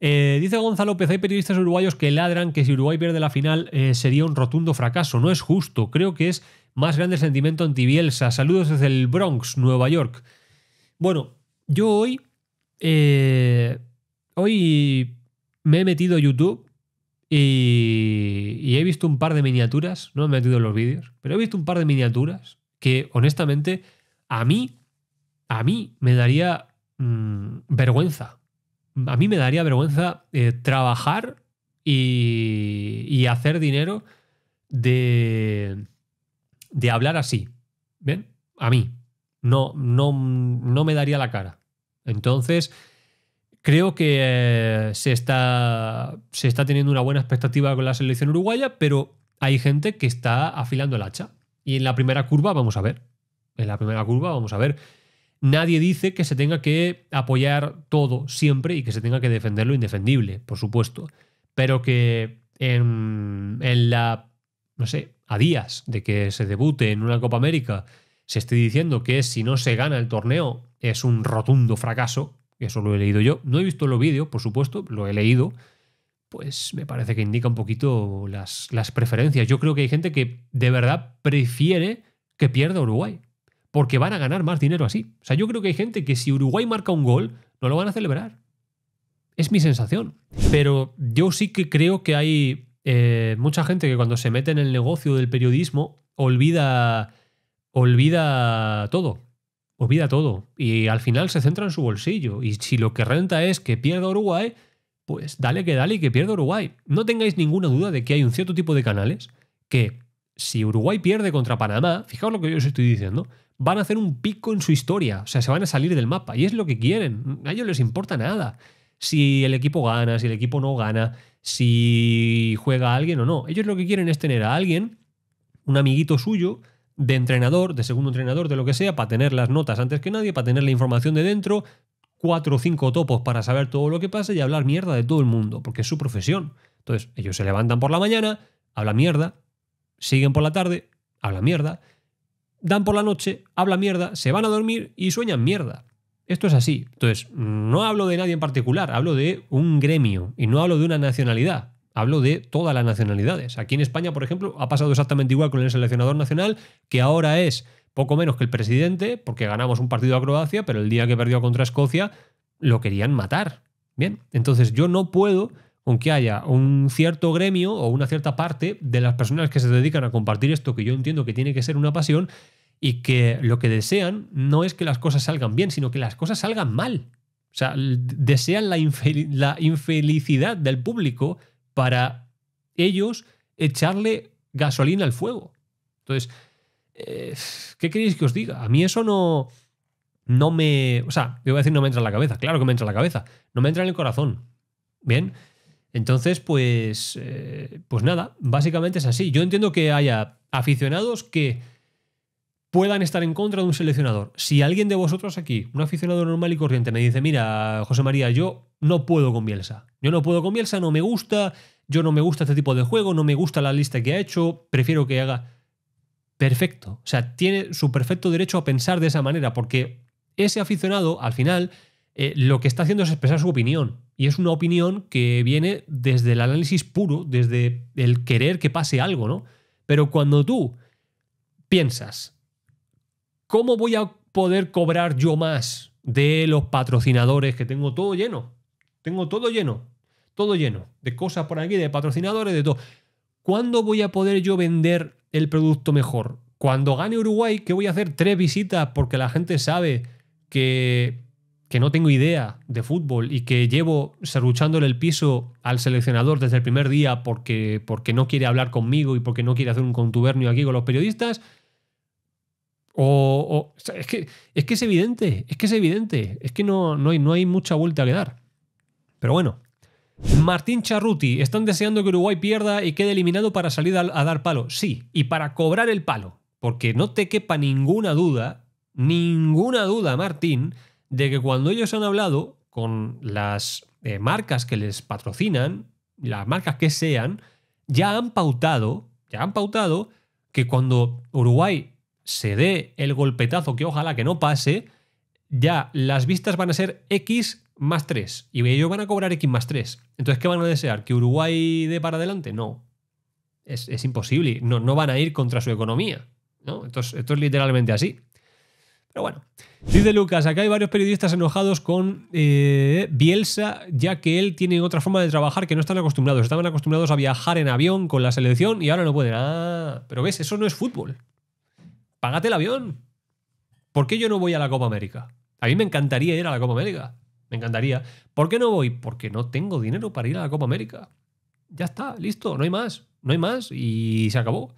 Eh, dice Gonzalo Pez, pues hay periodistas uruguayos que ladran que si Uruguay pierde la final eh, sería un rotundo fracaso. No es justo, creo que es más grande sentimiento anti Bielsa Saludos desde el Bronx, Nueva York. Bueno, yo hoy... Eh, hoy me he metido a YouTube y, he visto un par de miniaturas, no me he metido en los vídeos, pero he visto un par de miniaturas que honestamente a mí, a mí me daría mm, vergüenza a mí me daría vergüenza eh, trabajar y, hacer dinero de, de hablar así. A mí. No, no, no me daría la cara. Entonces, creo que eh, se, está, se está teniendo una buena expectativa con la selección uruguaya, pero hay gente que está afilando el hacha. Y en la primera curva vamos a ver. En la primera curva vamos a ver nadie dice que se tenga que apoyar todo siempre y que se tenga que defender lo indefendible, por supuesto. Pero que en, la, no sé, a días de que se debute en una Copa América, se esté diciendo que si no se gana el torneo es un rotundo fracaso, eso lo he leído yo. No he visto los vídeos, por supuesto, lo he leído. Pues me parece que indica un poquito las, las preferencias. Yo creo que hay gente que de verdad prefiere que pierda Uruguay porque van a ganar más dinero así. O sea, yo creo que hay gente que si Uruguay marca un gol, no lo van a celebrar. Es mi sensación. Pero yo sí que creo que hay eh, mucha gente que cuando se mete en el negocio del periodismo olvida, olvida todo. Olvida todo. Y al final se centra en su bolsillo. Y si lo que renta es que pierda Uruguay, pues dale que dale y que pierda Uruguay. No tengáis ninguna duda de que hay un cierto tipo de canales que si Uruguay pierde contra Panamá, fijaos lo que yo os estoy diciendo, van a hacer un pico en su historia. O sea, se van a salir del mapa. Y es lo que quieren. A ellos les importa nada. Si el equipo gana, si el equipo no gana, si juega alguien o no. Ellos lo que quieren es tener a alguien, un amiguito suyo, de entrenador, de segundo entrenador, de lo que sea, para tener las notas antes que nadie, para tener la información de dentro, cuatro o cinco topos para saber todo lo que pasa y hablar mierda de todo el mundo, porque es su profesión. Entonces, ellos se levantan por la mañana, hablan mierda, siguen por la tarde, hablan mierda, dan por la noche, habla mierda, se van a dormir y sueñan mierda. Esto es así. Entonces, no hablo de nadie en particular, hablo de un gremio y no hablo de una nacionalidad. Hablo de todas las nacionalidades. Aquí en España, por ejemplo, ha pasado exactamente igual con el seleccionador nacional, que ahora es poco menos que el presidente, porque ganamos un partido a Croacia, pero el día que perdió contra Escocia lo querían matar. Bien, entonces yo no puedo aunque haya un cierto gremio o una cierta parte de las personas que se dedican a compartir esto, que yo entiendo que tiene que ser una pasión, y que lo que desean no es que las cosas salgan bien, sino que las cosas salgan mal. O sea, desean la, la infelicidad del público para ellos echarle gasolina al fuego. Entonces, eh, ¿qué queréis que os diga? A mí eso no, no me... O sea, yo voy a decir no me entra en la cabeza. Claro que me entra en la cabeza. No me entra en el corazón. Bien. Entonces, pues, eh, pues nada, básicamente es así. Yo entiendo que haya aficionados que puedan estar en contra de un seleccionador. Si alguien de vosotros aquí, un aficionado normal y corriente, me dice, mira, José María, yo no puedo con Bielsa. Yo no puedo con Bielsa, no me gusta, yo no me gusta este tipo de juego, no me gusta la lista que ha hecho, prefiero que haga... Perfecto. O sea, tiene su perfecto derecho a pensar de esa manera, porque ese aficionado, al final, eh, lo que está haciendo es expresar su opinión. Y es una opinión que viene desde el análisis puro, desde el querer que pase algo, ¿no? Pero cuando tú piensas, ¿cómo voy a poder cobrar yo más de los patrocinadores que tengo todo lleno? Tengo todo lleno, todo lleno de cosas por aquí, de patrocinadores, de todo. ¿Cuándo voy a poder yo vender el producto mejor? Cuando gane Uruguay, que voy a hacer tres visitas porque la gente sabe que que no tengo idea de fútbol y que llevo serruchándole el piso al seleccionador desde el primer día porque, porque no quiere hablar conmigo y porque no quiere hacer un contubernio aquí con los periodistas. O, es, que, es que es evidente, es que es evidente, es que no, no, hay, no hay mucha vuelta que dar. Pero bueno, Martín Charruti, están deseando que Uruguay pierda y quede eliminado para salir a dar palo. Sí, y para cobrar el palo. Porque no te quepa ninguna duda, ninguna duda, Martín, de que cuando ellos han hablado con las eh, marcas que les patrocinan, las marcas que sean, ya han pautado, ya han pautado que cuando Uruguay se dé el golpetazo que ojalá que no pase, ya las vistas van a ser X más 3 y ellos van a cobrar X más 3. Entonces, ¿qué van a desear? ¿Que Uruguay dé para adelante? No. Es, imposible. No, no, van a ir contra su economía. ¿no? Entonces, esto es literalmente así. Pero bueno. Dice Lucas, acá hay varios periodistas enojados con eh, Bielsa, ya que él tiene otra forma de trabajar que no están acostumbrados. Estaban acostumbrados a viajar en avión con la selección y ahora no pueden. Ah, pero ves, eso no es fútbol. Págate el avión. ¿Por qué yo no voy a la Copa América? A mí me encantaría ir a la Copa América. Me encantaría. ¿Por qué no voy? Porque no tengo dinero para ir a la Copa América. Ya está, listo, no hay más. No hay más y se acabó.